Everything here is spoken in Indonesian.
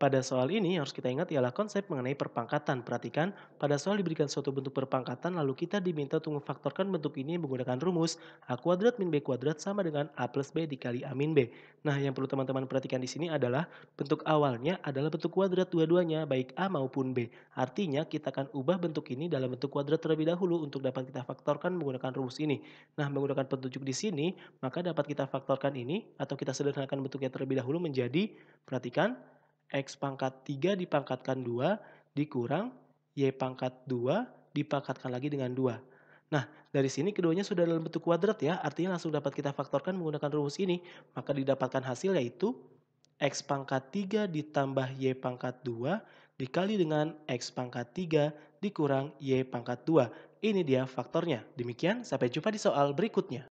Pada soal ini harus kita ingat ialah konsep mengenai perpangkatan. Perhatikan, pada soal diberikan suatu bentuk perpangkatan lalu kita diminta untuk memfaktorkan bentuk ini menggunakan rumus A kuadrat min B kuadrat sama dengan A plus B dikali A min B. Nah, yang perlu teman-teman perhatikan di sini adalah bentuk awalnya adalah bentuk kuadrat dua-duanya, baik A maupun B. Artinya kita akan ubah bentuk ini dalam bentuk kuadrat terlebih dahulu untuk dapat kita faktorkan menggunakan rumus ini. Nah, menggunakan petunjuk di sini, maka dapat kita faktorkan ini atau kita sederhanakan bentuknya terlebih dahulu menjadi, perhatikan, X pangkat 3 dipangkatkan 2 dikurang Y pangkat 2 dipangkatkan lagi dengan 2. Nah, dari sini keduanya sudah dalam bentuk kuadrat ya, artinya langsung dapat kita faktorkan menggunakan rumus ini. Maka didapatkan hasil yaitu X pangkat 3 ditambah Y pangkat 2 dikali dengan X pangkat 3 dikurang Y pangkat 2. Ini dia faktornya. Demikian, sampai jumpa di soal berikutnya.